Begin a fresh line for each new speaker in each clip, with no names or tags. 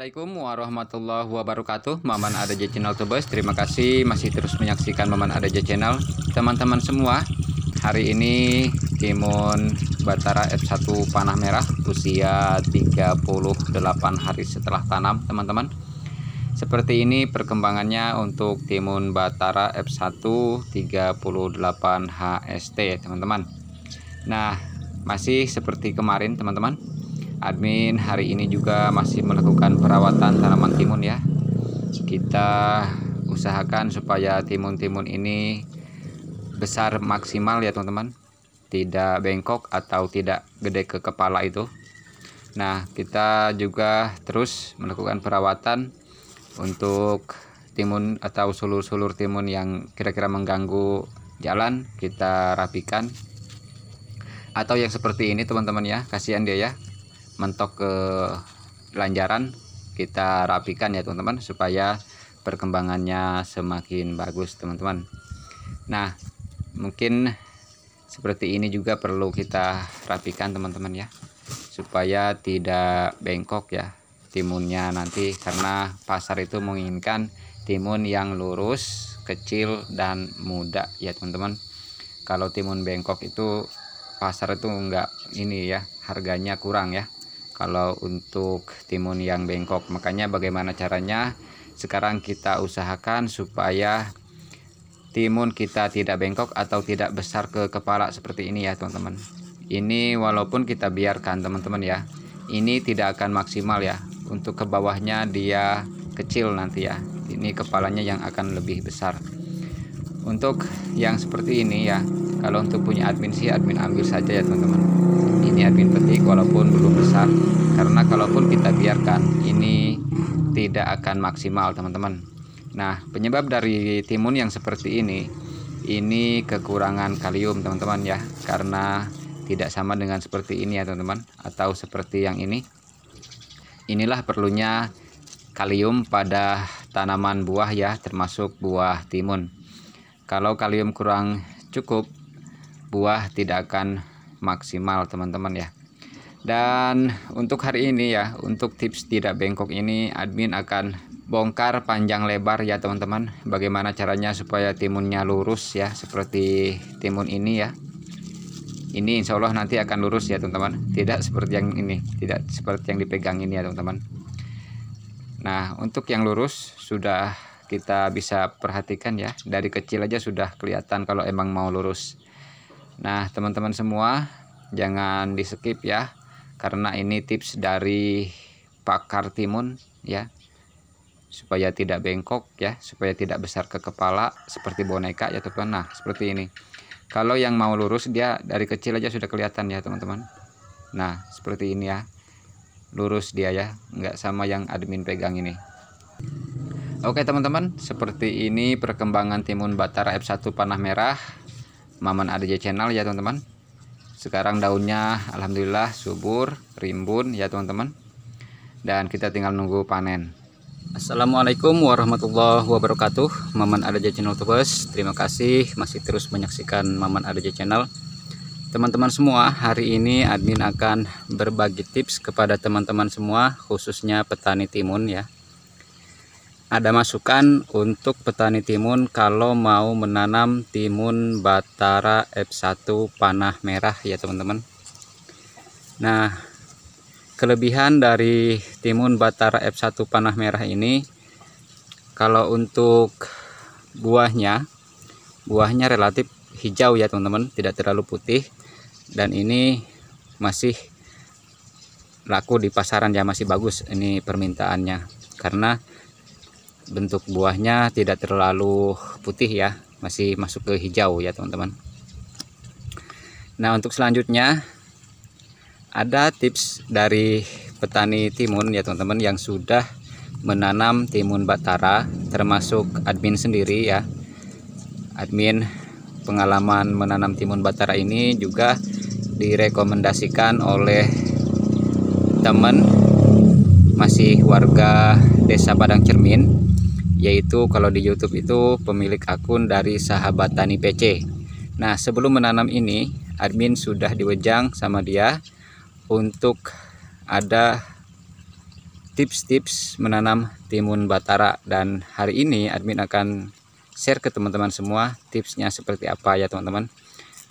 Assalamualaikum warahmatullahi wabarakatuh Maman Adaja Channel Tubes Terima kasih masih terus menyaksikan Maman Adaja Channel Teman-teman semua Hari ini timun Batara F1 Panah Merah Usia 38 hari setelah tanam teman-teman Seperti ini perkembangannya untuk timun Batara F1 38 HST teman-teman Nah masih seperti kemarin teman-teman admin hari ini juga masih melakukan perawatan tanaman timun ya kita usahakan supaya timun-timun ini besar maksimal ya teman-teman tidak bengkok atau tidak gede ke kepala itu nah kita juga terus melakukan perawatan untuk timun atau sulur-sulur timun yang kira-kira mengganggu jalan kita rapikan atau yang seperti ini teman-teman ya kasihan dia ya mentok ke lanjaran kita rapikan ya teman-teman supaya perkembangannya semakin bagus teman-teman nah mungkin seperti ini juga perlu kita rapikan teman-teman ya supaya tidak bengkok ya timunnya nanti karena pasar itu menginginkan timun yang lurus kecil dan muda ya teman-teman kalau timun bengkok itu pasar itu enggak ini ya harganya kurang ya kalau untuk timun yang bengkok makanya bagaimana caranya sekarang kita usahakan supaya timun kita tidak bengkok atau tidak besar ke kepala seperti ini ya teman-teman ini walaupun kita biarkan teman-teman ya ini tidak akan maksimal ya untuk ke bawahnya dia kecil nanti ya ini kepalanya yang akan lebih besar untuk yang seperti ini ya kalau untuk punya admin sih admin ambil saja ya teman-teman ini admin petik walaupun belum besar karena kalaupun kita biarkan ini tidak akan maksimal teman-teman nah penyebab dari timun yang seperti ini ini kekurangan kalium teman-teman ya karena tidak sama dengan seperti ini ya teman-teman atau seperti yang ini inilah perlunya kalium pada tanaman buah ya termasuk buah timun kalau kalium kurang cukup buah tidak akan maksimal teman-teman ya dan untuk hari ini ya untuk tips tidak bengkok ini admin akan bongkar panjang lebar ya teman-teman bagaimana caranya supaya timunnya lurus ya seperti timun ini ya ini insya Allah nanti akan lurus ya teman-teman tidak seperti yang ini tidak seperti yang dipegang ini ya teman-teman nah untuk yang lurus sudah kita bisa perhatikan ya dari kecil aja sudah kelihatan kalau emang mau lurus Nah teman-teman semua jangan di skip ya karena ini tips dari pakar timun ya supaya tidak bengkok ya supaya tidak besar ke kepala seperti boneka ya teman nah seperti ini kalau yang mau lurus dia dari kecil aja sudah kelihatan ya teman-teman nah seperti ini ya lurus dia ya nggak sama yang admin pegang ini oke teman-teman seperti ini perkembangan timun batara F1 panah merah Maman Adeja channel ya teman-teman sekarang daunnya alhamdulillah subur rimbun ya teman-teman dan kita tinggal nunggu panen Assalamualaikum warahmatullahi wabarakatuh Maman Adeja channel tubes terima kasih masih terus menyaksikan Maman Adeja channel teman-teman semua hari ini admin akan berbagi tips kepada teman-teman semua khususnya petani timun ya ada masukan untuk petani timun kalau mau menanam timun batara F1 panah merah ya teman-teman nah kelebihan dari timun batara F1 panah merah ini kalau untuk buahnya buahnya relatif hijau ya teman-teman tidak terlalu putih dan ini masih laku di pasaran ya masih bagus ini permintaannya karena bentuk buahnya tidak terlalu putih ya masih masuk ke hijau ya teman-teman nah untuk selanjutnya ada tips dari petani timun ya teman-teman yang sudah menanam timun batara termasuk admin sendiri ya admin pengalaman menanam timun batara ini juga direkomendasikan oleh teman masih warga desa Padang Cermin yaitu kalau di YouTube itu pemilik akun dari sahabat tani PC. Nah, sebelum menanam ini, admin sudah diwejang sama dia untuk ada tips-tips menanam timun batara dan hari ini admin akan share ke teman-teman semua tipsnya seperti apa ya teman-teman.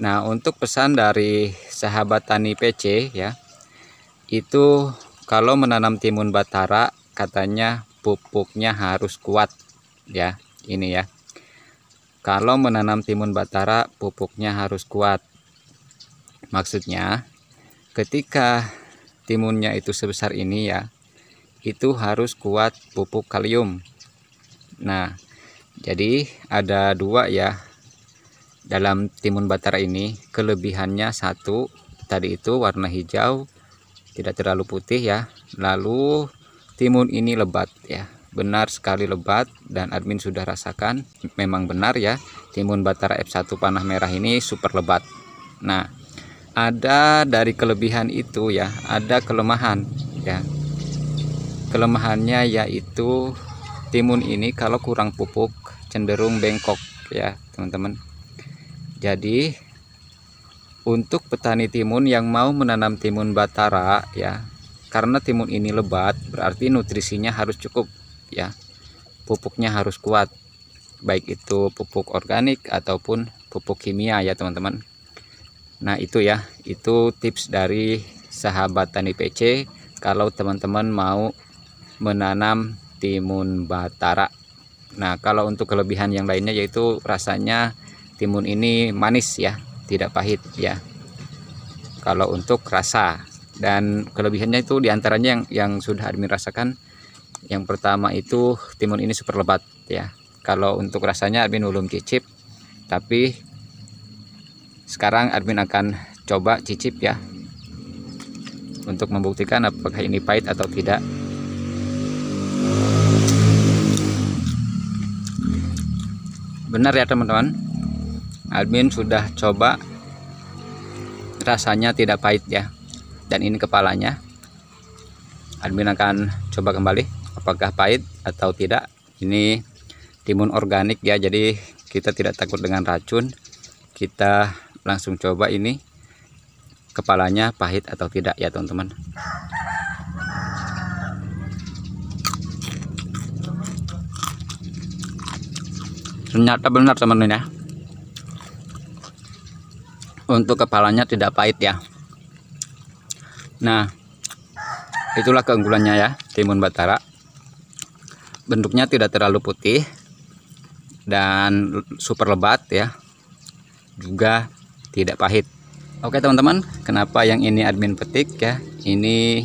Nah, untuk pesan dari sahabat tani PC ya. Itu kalau menanam timun batara katanya pupuknya harus kuat ya ini ya kalau menanam timun batara pupuknya harus kuat maksudnya ketika timunnya itu sebesar ini ya itu harus kuat pupuk kalium nah jadi ada dua ya dalam timun batara ini kelebihannya satu tadi itu warna hijau tidak terlalu putih ya lalu timun ini lebat ya benar sekali lebat dan admin sudah rasakan memang benar ya timun batara F1 panah merah ini super lebat nah ada dari kelebihan itu ya ada kelemahan ya kelemahannya yaitu timun ini kalau kurang pupuk cenderung bengkok ya teman-teman jadi untuk petani timun yang mau menanam timun batara ya karena timun ini lebat, berarti nutrisinya harus cukup ya. Pupuknya harus kuat. Baik itu pupuk organik ataupun pupuk kimia ya, teman-teman. Nah, itu ya. Itu tips dari sahabat tani PC kalau teman-teman mau menanam timun batara. Nah, kalau untuk kelebihan yang lainnya yaitu rasanya timun ini manis ya, tidak pahit ya. Kalau untuk rasa dan kelebihannya itu diantaranya yang yang sudah admin rasakan yang pertama itu timun ini super lebat ya kalau untuk rasanya admin belum cicip tapi sekarang admin akan coba cicip ya untuk membuktikan apakah ini pahit atau tidak benar ya teman-teman admin sudah coba rasanya tidak pahit ya dan ini kepalanya admin akan coba kembali apakah pahit atau tidak ini timun organik ya jadi kita tidak takut dengan racun kita langsung coba ini kepalanya pahit atau tidak ya teman-teman ternyata benar teman-teman ya untuk kepalanya tidak pahit ya Nah, itulah keunggulannya ya, timun batara. Bentuknya tidak terlalu putih dan super lebat ya. Juga tidak pahit. Oke teman-teman, kenapa yang ini admin petik ya? Ini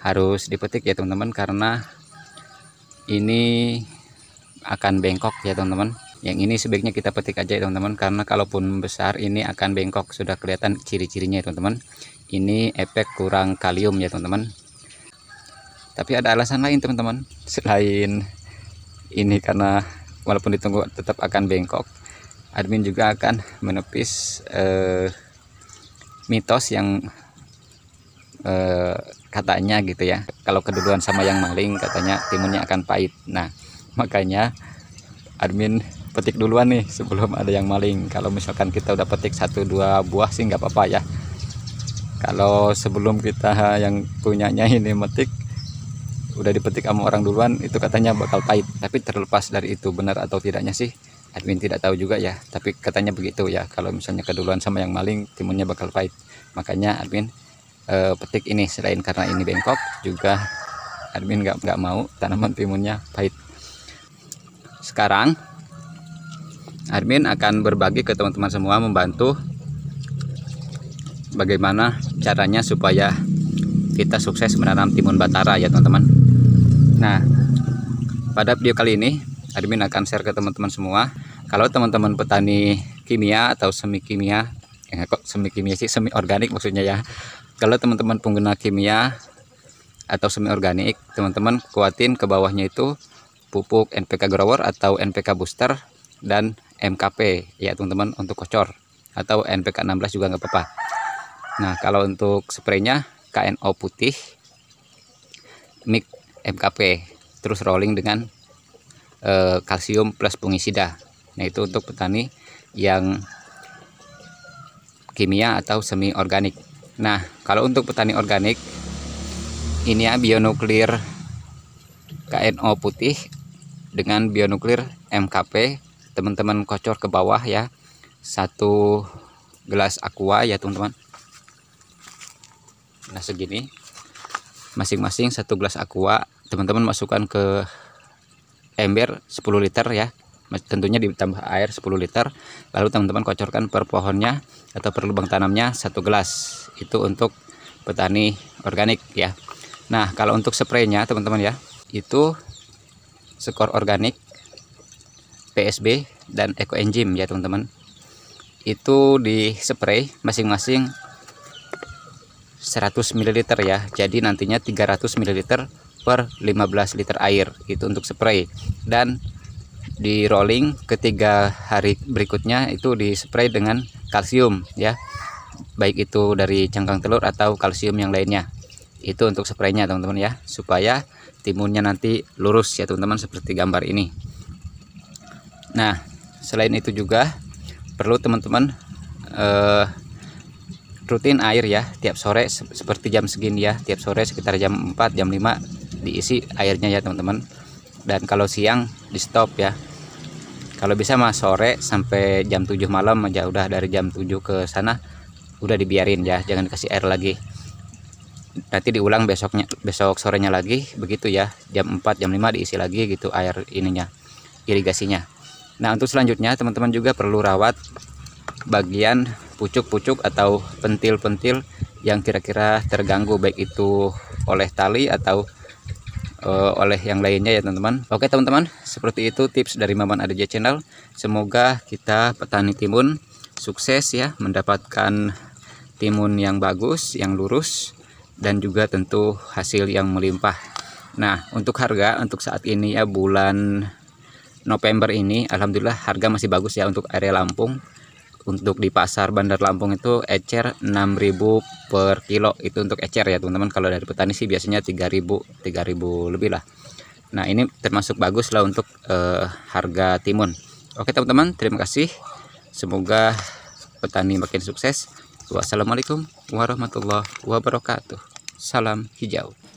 harus dipetik ya teman-teman karena ini akan bengkok ya teman-teman yang ini sebaiknya kita petik aja ya teman-teman karena kalaupun besar ini akan bengkok sudah kelihatan ciri-cirinya ya teman-teman ini efek kurang kalium ya teman-teman tapi ada alasan lain teman-teman selain ini karena walaupun ditunggu tetap akan bengkok admin juga akan menepis eh, mitos yang eh, katanya gitu ya kalau keduluan sama yang maling katanya timunnya akan pahit nah makanya admin petik duluan nih sebelum ada yang maling kalau misalkan kita udah petik satu dua buah sih nggak apa-apa ya kalau sebelum kita yang punyanya ini metik udah dipetik sama orang duluan itu katanya bakal pahit tapi terlepas dari itu benar atau tidaknya sih admin tidak tahu juga ya tapi katanya begitu ya kalau misalnya keduluan sama yang maling timunnya bakal pahit makanya admin e, petik ini selain karena ini bengkok juga admin gak, nggak mau tanaman timunnya pahit sekarang admin akan berbagi ke teman-teman semua membantu bagaimana caranya supaya kita sukses menanam timun batara ya teman-teman nah pada video kali ini admin akan share ke teman-teman semua kalau teman-teman petani kimia atau semi kimia ya kok semi kimia sih semi organik maksudnya ya kalau teman-teman pengguna kimia atau semi organik teman-teman kuatin ke bawahnya itu pupuk NPK grower atau NPK booster dan MKP ya teman-teman untuk kocor atau NPK 16 juga nggak apa-apa Nah kalau untuk spraynya KNO putih mix MKP terus rolling dengan e, kalsium plus fungisida. Nah itu untuk petani yang kimia atau semi organik. Nah kalau untuk petani organik ini ya bionuklir KNO putih dengan bionuklir MKP teman-teman kocor ke bawah ya satu gelas aqua ya teman-teman nah segini masing-masing satu gelas aqua teman-teman masukkan ke ember 10 liter ya tentunya ditambah air 10 liter lalu teman-teman kocorkan per pohonnya atau per lubang tanamnya satu gelas itu untuk petani organik ya nah kalau untuk spraynya teman-teman ya itu skor organik PSB dan Eco Enzim ya teman-teman itu di spray masing-masing 100 ml ya jadi nantinya 300 ml per 15 liter air itu untuk spray dan di rolling ketiga hari berikutnya itu dispray dengan kalsium ya baik itu dari cangkang telur atau kalsium yang lainnya itu untuk spraynya teman-teman ya supaya timunnya nanti lurus ya teman-teman seperti gambar ini nah selain itu juga perlu teman-teman eh, rutin air ya tiap sore seperti jam segini ya tiap sore sekitar jam 4 jam 5 diisi airnya ya teman-teman dan kalau siang di stop ya kalau bisa mah sore sampai jam 7 malam aja udah dari jam 7 ke sana udah dibiarin ya jangan dikasih air lagi nanti diulang besoknya besok sorenya lagi begitu ya jam 4 jam 5 diisi lagi gitu air ininya irigasinya nah untuk selanjutnya teman-teman juga perlu rawat bagian pucuk-pucuk atau pentil-pentil yang kira-kira terganggu baik itu oleh tali atau uh, oleh yang lainnya ya teman-teman oke teman-teman seperti itu tips dari Maman Adeja Channel semoga kita petani timun sukses ya mendapatkan timun yang bagus yang lurus dan juga tentu hasil yang melimpah nah untuk harga untuk saat ini ya bulan November ini Alhamdulillah harga masih bagus ya untuk area Lampung untuk di pasar Bandar Lampung itu ecer 6000 per kilo itu untuk ecer ya teman-teman kalau dari petani sih biasanya 3000 3000 lebih lah nah ini termasuk bagus lah untuk uh, harga timun oke teman-teman terima kasih semoga petani makin sukses wassalamualaikum warahmatullahi wabarakatuh salam hijau